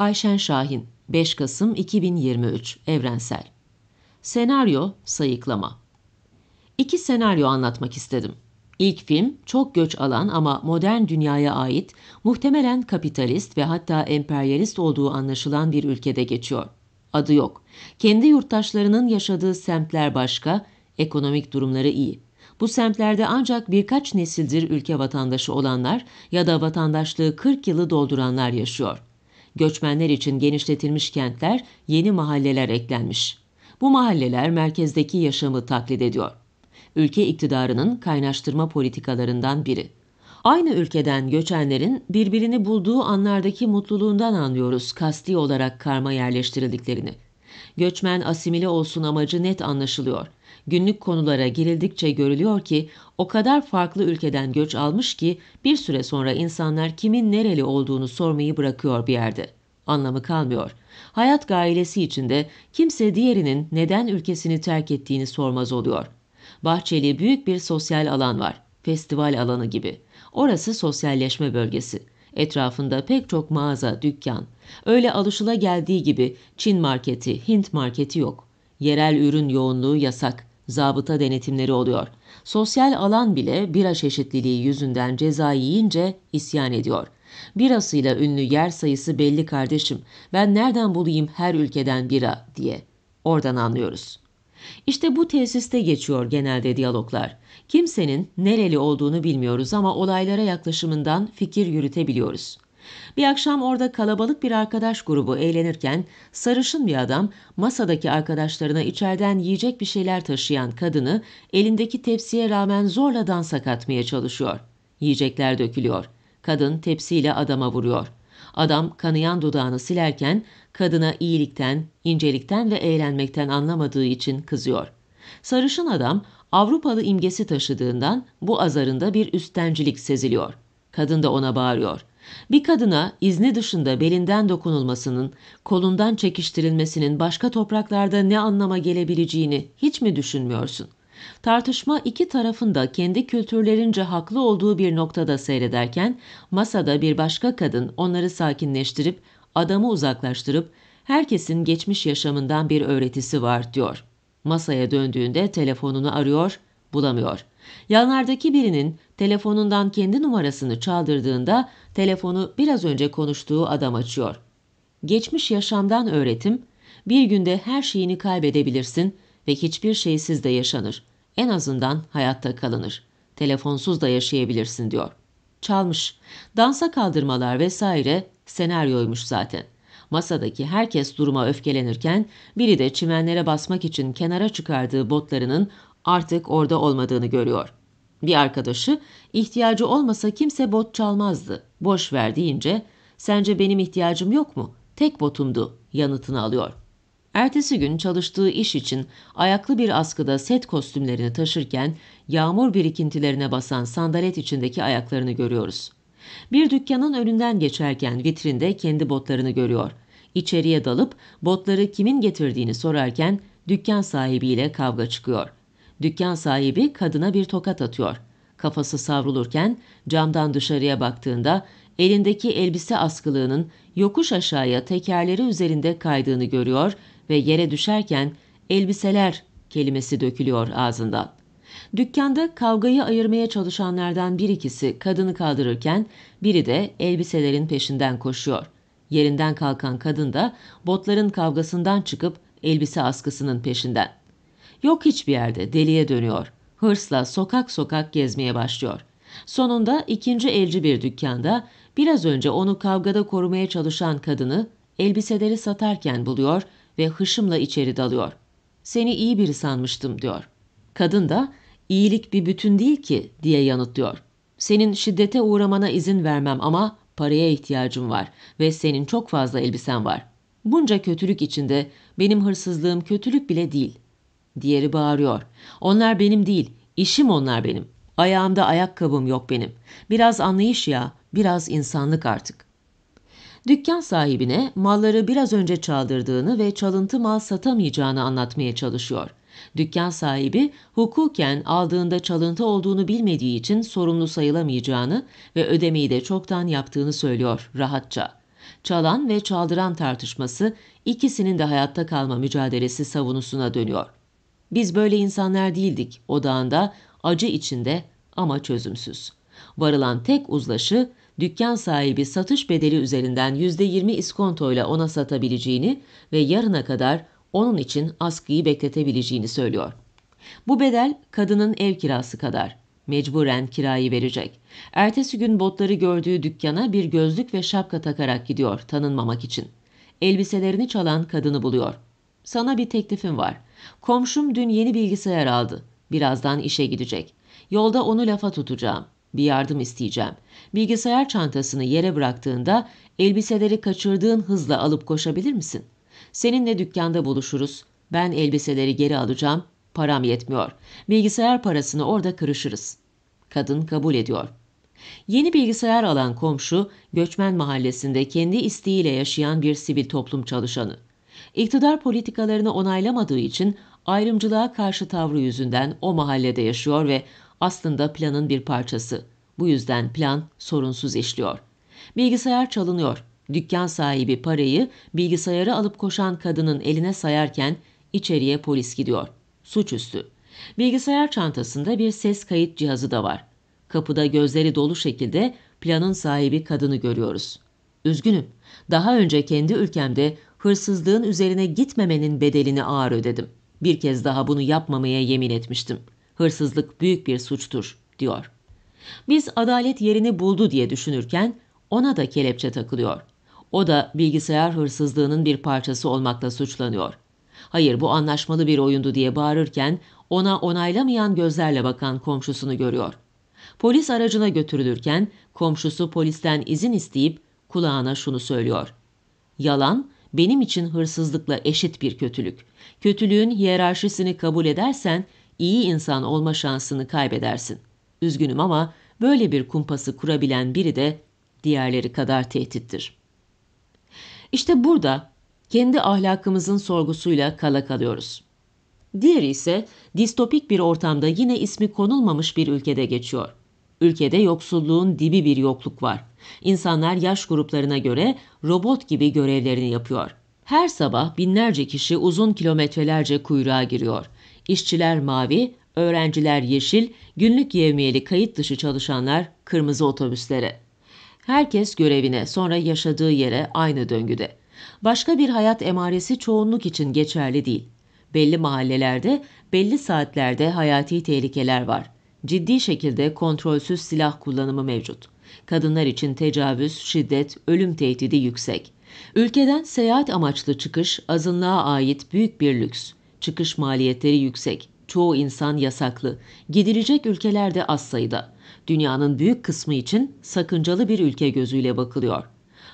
Ayşen Şahin 5 Kasım 2023 Evrensel Senaryo Sayıklama İki senaryo anlatmak istedim. İlk film çok göç alan ama modern dünyaya ait muhtemelen kapitalist ve hatta emperyalist olduğu anlaşılan bir ülkede geçiyor. Adı yok. Kendi yurttaşlarının yaşadığı semtler başka, ekonomik durumları iyi. Bu semtlerde ancak birkaç nesildir ülke vatandaşı olanlar ya da vatandaşlığı 40 yılı dolduranlar yaşıyor. Göçmenler için genişletilmiş kentler, yeni mahalleler eklenmiş. Bu mahalleler merkezdeki yaşamı taklit ediyor. Ülke iktidarının kaynaştırma politikalarından biri. Aynı ülkeden göçenlerin birbirini bulduğu anlardaki mutluluğundan anlıyoruz kasti olarak karma yerleştirildiklerini. Göçmen asimile olsun amacı net anlaşılıyor. Günlük konulara girildikçe görülüyor ki o kadar farklı ülkeden göç almış ki bir süre sonra insanlar kimin nereli olduğunu sormayı bırakıyor bir yerde anlamı kalmıyor. Hayat gailesi içinde kimse diğerinin neden ülkesini terk ettiğini sormaz oluyor. Bahçeli büyük bir sosyal alan var. Festival alanı gibi. Orası sosyalleşme bölgesi. Etrafında pek çok mağaza, dükkan. Öyle alışıla geldiği gibi Çin marketi, Hint marketi yok. Yerel ürün yoğunluğu yasak. Zabıta denetimleri oluyor. Sosyal alan bile bira çeşitliliği yüzünden ceza yiyince isyan ediyor. Birasıyla ünlü yer sayısı belli kardeşim. Ben nereden bulayım her ülkeden bira diye. Oradan anlıyoruz. İşte bu tesiste geçiyor genelde diyaloglar. Kimsenin nereli olduğunu bilmiyoruz ama olaylara yaklaşımından fikir yürütebiliyoruz. Bir akşam orada kalabalık bir arkadaş grubu eğlenirken sarışın bir adam masadaki arkadaşlarına içeriden yiyecek bir şeyler taşıyan kadını elindeki tepsiye rağmen zorla dansa katmaya çalışıyor. Yiyecekler dökülüyor. Kadın tepsiyle adama vuruyor. Adam kanayan dudağını silerken kadına iyilikten, incelikten ve eğlenmekten anlamadığı için kızıyor. Sarışın adam Avrupalı imgesi taşıdığından bu azarında bir üstencilik seziliyor. Kadın da ona bağırıyor. Bir kadına izni dışında belinden dokunulmasının, kolundan çekiştirilmesinin başka topraklarda ne anlama gelebileceğini hiç mi düşünmüyorsun? Tartışma iki tarafın da kendi kültürlerince haklı olduğu bir noktada seyrederken masada bir başka kadın onları sakinleştirip adamı uzaklaştırıp herkesin geçmiş yaşamından bir öğretisi var diyor. Masaya döndüğünde telefonunu arıyor, bulamıyor. Yanlardaki birinin telefonundan kendi numarasını çaldırdığında telefonu biraz önce konuştuğu adam açıyor. Geçmiş yaşamdan öğretim, bir günde her şeyini kaybedebilirsin.'' ve hiçbir şeysiz de yaşanır. En azından hayatta kalınır. Telefonsuz da yaşayabilirsin diyor. Çalmış. Dansa kaldırmalar vesaire senaryoymuş zaten. Masadaki herkes duruma öfkelenirken biri de çimenlere basmak için kenara çıkardığı botlarının artık orada olmadığını görüyor. Bir arkadaşı ihtiyacı olmasa kimse bot çalmazdı. Boş ver deyince sence benim ihtiyacım yok mu? Tek botumdu yanıtını alıyor.'' Ertesi gün çalıştığı iş için ayaklı bir askıda set kostümlerini taşırken yağmur birikintilerine basan sandalet içindeki ayaklarını görüyoruz. Bir dükkanın önünden geçerken vitrinde kendi botlarını görüyor. İçeriye dalıp botları kimin getirdiğini sorarken dükkan sahibiyle kavga çıkıyor. Dükkan sahibi kadına bir tokat atıyor. Kafası savrulurken camdan dışarıya baktığında elindeki elbise askılığının yokuş aşağıya tekerleri üzerinde kaydığını görüyor ve yere düşerken elbiseler kelimesi dökülüyor ağzından. Dükkanda kavgayı ayırmaya çalışanlardan bir ikisi kadını kaldırırken biri de elbiselerin peşinden koşuyor. Yerinden kalkan kadın da botların kavgasından çıkıp elbise askısının peşinden. Yok hiçbir yerde deliye dönüyor. Hırsla sokak sokak gezmeye başlıyor. Sonunda ikinci elci bir dükkanda biraz önce onu kavgada korumaya çalışan kadını elbiseleri satarken buluyor ve hışımla içeri dalıyor. Seni iyi biri sanmıştım diyor. Kadın da iyilik bir bütün değil ki diye yanıtlıyor. Senin şiddete uğramana izin vermem ama paraya ihtiyacım var ve senin çok fazla elbisen var. Bunca kötülük içinde benim hırsızlığım kötülük bile değil. Diğeri bağırıyor. Onlar benim değil, işim onlar benim. Ayağımda ayakkabım yok benim. Biraz anlayış ya, biraz insanlık artık. Dükkan sahibine malları biraz önce çaldırdığını ve çalıntı mal satamayacağını anlatmaya çalışıyor. Dükkan sahibi hukuken aldığında çalıntı olduğunu bilmediği için sorumlu sayılamayacağını ve ödemeyi de çoktan yaptığını söylüyor rahatça. Çalan ve çaldıran tartışması ikisinin de hayatta kalma mücadelesi savunusuna dönüyor. Biz böyle insanlar değildik odağında, acı içinde ama çözümsüz. Varılan tek uzlaşı dükkan sahibi satış bedeli üzerinden %20 iskontoyla ona satabileceğini ve yarına kadar onun için askıyı bekletebileceğini söylüyor. Bu bedel kadının ev kirası kadar. Mecburen kirayı verecek. Ertesi gün botları gördüğü dükkana bir gözlük ve şapka takarak gidiyor tanınmamak için. Elbiselerini çalan kadını buluyor. Sana bir teklifim var. Komşum dün yeni bilgisayar aldı. Birazdan işe gidecek. Yolda onu lafa tutacağım. Bir yardım isteyeceğim. Bilgisayar çantasını yere bıraktığında elbiseleri kaçırdığın hızla alıp koşabilir misin? Seninle dükkanda buluşuruz. Ben elbiseleri geri alacağım. Param yetmiyor. Bilgisayar parasını orada kırışırız. Kadın kabul ediyor. Yeni bilgisayar alan komşu, göçmen mahallesinde kendi isteğiyle yaşayan bir sivil toplum çalışanı. İktidar politikalarını onaylamadığı için ayrımcılığa karşı tavrı yüzünden o mahallede yaşıyor ve aslında planın bir parçası. Bu yüzden plan sorunsuz işliyor. Bilgisayar çalınıyor. Dükkan sahibi parayı bilgisayarı alıp koşan kadının eline sayarken içeriye polis gidiyor. Suçüstü. Bilgisayar çantasında bir ses kayıt cihazı da var. Kapıda gözleri dolu şekilde planın sahibi kadını görüyoruz. Üzgünüm. Daha önce kendi ülkemde hırsızlığın üzerine gitmemenin bedelini ağır ödedim. Bir kez daha bunu yapmamaya yemin etmiştim.'' Hırsızlık büyük bir suçtur, diyor. Biz adalet yerini buldu diye düşünürken ona da kelepçe takılıyor. O da bilgisayar hırsızlığının bir parçası olmakla suçlanıyor. Hayır bu anlaşmalı bir oyundu diye bağırırken ona onaylamayan gözlerle bakan komşusunu görüyor. Polis aracına götürülürken komşusu polisten izin isteyip kulağına şunu söylüyor. Yalan benim için hırsızlıkla eşit bir kötülük. Kötülüğün hiyerarşisini kabul edersen iyi insan olma şansını kaybedersin. Üzgünüm ama böyle bir kumpası kurabilen biri de diğerleri kadar tehdittir. İşte burada kendi ahlakımızın sorgusuyla kala kalıyoruz. Diğeri ise distopik bir ortamda yine ismi konulmamış bir ülkede geçiyor. Ülkede yoksulluğun dibi bir yokluk var. İnsanlar yaş gruplarına göre robot gibi görevlerini yapıyor. Her sabah binlerce kişi uzun kilometrelerce kuyruğa giriyor işçiler mavi, öğrenciler yeşil, günlük yevmiyeli kayıt dışı çalışanlar kırmızı otobüslere. Herkes görevine, sonra yaşadığı yere aynı döngüde. Başka bir hayat emaresi çoğunluk için geçerli değil. Belli mahallelerde, belli saatlerde hayati tehlikeler var. Ciddi şekilde kontrolsüz silah kullanımı mevcut. Kadınlar için tecavüz, şiddet, ölüm tehdidi yüksek. Ülkeden seyahat amaçlı çıkış azınlığa ait büyük bir lüks. Çıkış maliyetleri yüksek. Çoğu insan yasaklı. Gidilecek ülkeler de az sayıda. Dünyanın büyük kısmı için sakıncalı bir ülke gözüyle bakılıyor.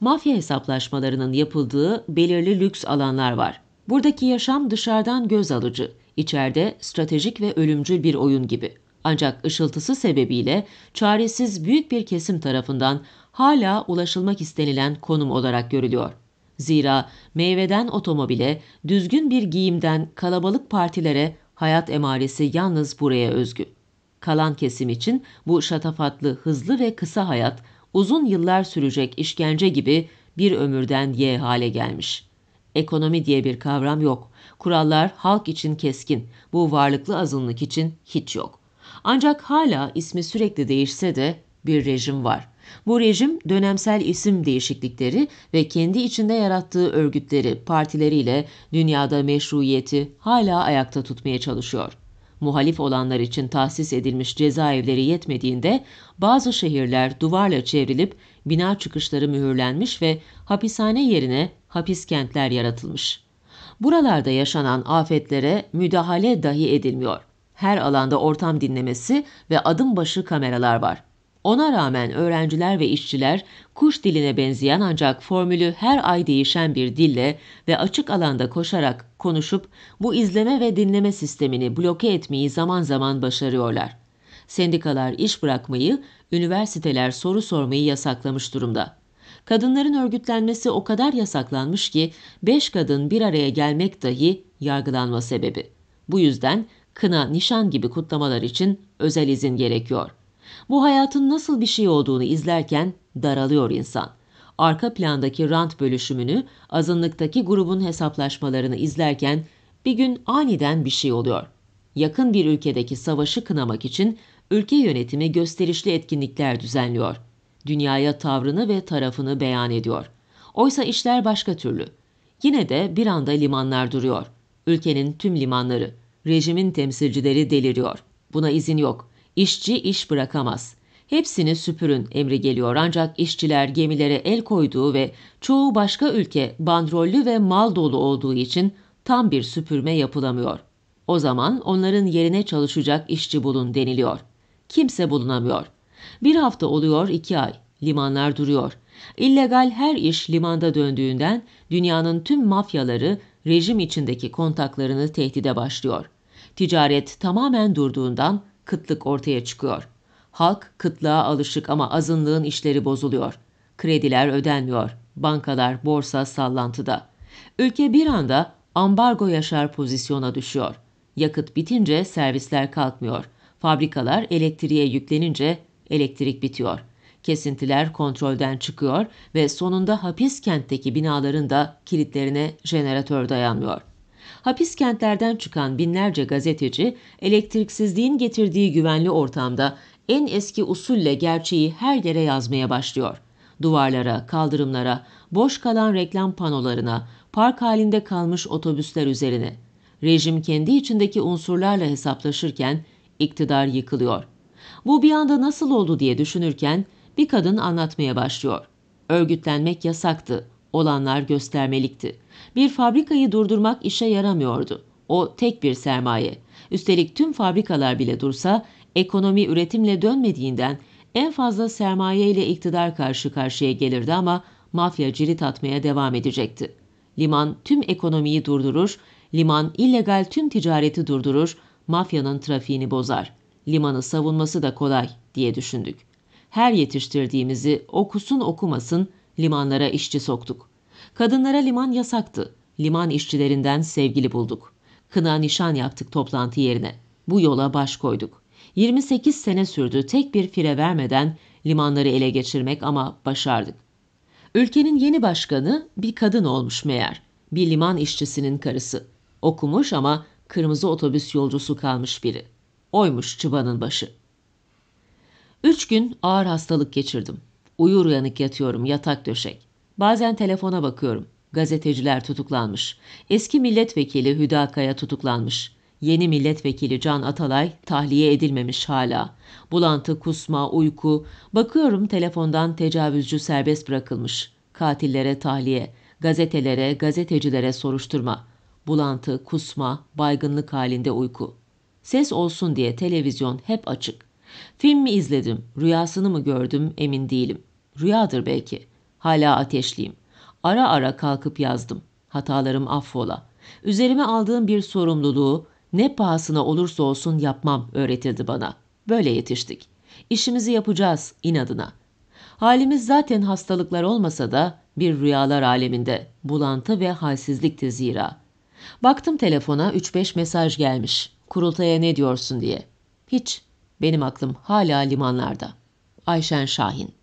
Mafya hesaplaşmalarının yapıldığı belirli lüks alanlar var. Buradaki yaşam dışarıdan göz alıcı, içeride stratejik ve ölümcül bir oyun gibi. Ancak ışıltısı sebebiyle çaresiz büyük bir kesim tarafından hala ulaşılmak istenilen konum olarak görülüyor. Zira meyveden otomobile, düzgün bir giyimden kalabalık partilere hayat emaresi yalnız buraya özgü. Kalan kesim için bu şatafatlı, hızlı ve kısa hayat uzun yıllar sürecek işkence gibi bir ömürden ye hale gelmiş. Ekonomi diye bir kavram yok. Kurallar halk için keskin. Bu varlıklı azınlık için hiç yok. Ancak hala ismi sürekli değişse de bir rejim var. Bu rejim dönemsel isim değişiklikleri ve kendi içinde yarattığı örgütleri, partileriyle dünyada meşruiyeti hala ayakta tutmaya çalışıyor. Muhalif olanlar için tahsis edilmiş cezaevleri yetmediğinde bazı şehirler duvarla çevrilip bina çıkışları mühürlenmiş ve hapishane yerine hapis kentler yaratılmış. Buralarda yaşanan afetlere müdahale dahi edilmiyor. Her alanda ortam dinlemesi ve adım başı kameralar var. Ona rağmen öğrenciler ve işçiler kuş diline benzeyen ancak formülü her ay değişen bir dille ve açık alanda koşarak konuşup bu izleme ve dinleme sistemini bloke etmeyi zaman zaman başarıyorlar. Sendikalar iş bırakmayı, üniversiteler soru sormayı yasaklamış durumda. Kadınların örgütlenmesi o kadar yasaklanmış ki 5 kadın bir araya gelmek dahi yargılanma sebebi. Bu yüzden kına, nişan gibi kutlamalar için özel izin gerekiyor.'' Bu hayatın nasıl bir şey olduğunu izlerken daralıyor insan. Arka plandaki rant bölüşümünü, azınlıktaki grubun hesaplaşmalarını izlerken bir gün aniden bir şey oluyor. Yakın bir ülkedeki savaşı kınamak için ülke yönetimi gösterişli etkinlikler düzenliyor. Dünyaya tavrını ve tarafını beyan ediyor. Oysa işler başka türlü. Yine de bir anda limanlar duruyor. Ülkenin tüm limanları, rejimin temsilcileri deliriyor. Buna izin yok. İşçi iş bırakamaz. Hepsini süpürün emri geliyor ancak işçiler gemilere el koyduğu ve çoğu başka ülke bandrollü ve mal dolu olduğu için tam bir süpürme yapılamıyor. O zaman onların yerine çalışacak işçi bulun deniliyor. Kimse bulunamıyor. Bir hafta oluyor iki ay. Limanlar duruyor. İllegal her iş limanda döndüğünden dünyanın tüm mafyaları rejim içindeki kontaklarını tehdide başlıyor. Ticaret tamamen durduğundan kıtlık ortaya çıkıyor. Halk kıtlığa alışık ama azınlığın işleri bozuluyor. Krediler ödenmiyor. Bankalar, borsa sallantıda. Ülke bir anda ambargo yaşar pozisyona düşüyor. Yakıt bitince servisler kalkmıyor. Fabrikalar elektriğe yüklenince elektrik bitiyor. Kesintiler kontrolden çıkıyor ve sonunda hapis kentteki binaların da kilitlerine jeneratör dayanmıyor.'' Hapis kentlerden çıkan binlerce gazeteci elektriksizliğin getirdiği güvenli ortamda en eski usulle gerçeği her yere yazmaya başlıyor. Duvarlara, kaldırımlara, boş kalan reklam panolarına, park halinde kalmış otobüsler üzerine. Rejim kendi içindeki unsurlarla hesaplaşırken iktidar yıkılıyor. Bu bir anda nasıl oldu diye düşünürken bir kadın anlatmaya başlıyor. Örgütlenmek yasaktı olanlar göstermelikti. Bir fabrikayı durdurmak işe yaramıyordu. O tek bir sermaye. Üstelik tüm fabrikalar bile dursa ekonomi üretimle dönmediğinden en fazla sermaye ile iktidar karşı karşıya gelirdi ama mafya cirit atmaya devam edecekti. Liman tüm ekonomiyi durdurur, liman illegal tüm ticareti durdurur, mafyanın trafiğini bozar. Limanı savunması da kolay diye düşündük. Her yetiştirdiğimizi okusun okumasın Limanlara işçi soktuk. Kadınlara liman yasaktı. Liman işçilerinden sevgili bulduk. Kına nişan yaptık toplantı yerine. Bu yola baş koyduk. 28 sene sürdü tek bir fire vermeden limanları ele geçirmek ama başardık. Ülkenin yeni başkanı bir kadın olmuş meğer. Bir liman işçisinin karısı. Okumuş ama kırmızı otobüs yolcusu kalmış biri. Oymuş çıbanın başı. Üç gün ağır hastalık geçirdim. Uyur uyanık yatıyorum yatak döşek. Bazen telefona bakıyorum. Gazeteciler tutuklanmış. Eski milletvekili Hüda Kaya tutuklanmış. Yeni milletvekili Can Atalay tahliye edilmemiş hala. Bulantı, kusma, uyku. Bakıyorum telefondan tecavüzcü serbest bırakılmış. Katillere tahliye, gazetelere, gazetecilere soruşturma. Bulantı, kusma, baygınlık halinde uyku. Ses olsun diye televizyon hep açık. Film mi izledim, rüyasını mı gördüm emin değilim. Rüyadır belki. Hala ateşliyim. Ara ara kalkıp yazdım. Hatalarım affola. Üzerime aldığım bir sorumluluğu ne pahasına olursa olsun yapmam öğretildi bana. Böyle yetiştik. İşimizi yapacağız inadına. Halimiz zaten hastalıklar olmasa da bir rüyalar aleminde bulantı ve halsizlikti zira. Baktım telefona 3-5 mesaj gelmiş. Kurultaya ne diyorsun diye. Hiç. Benim aklım hala limanlarda. Ayşen Şahin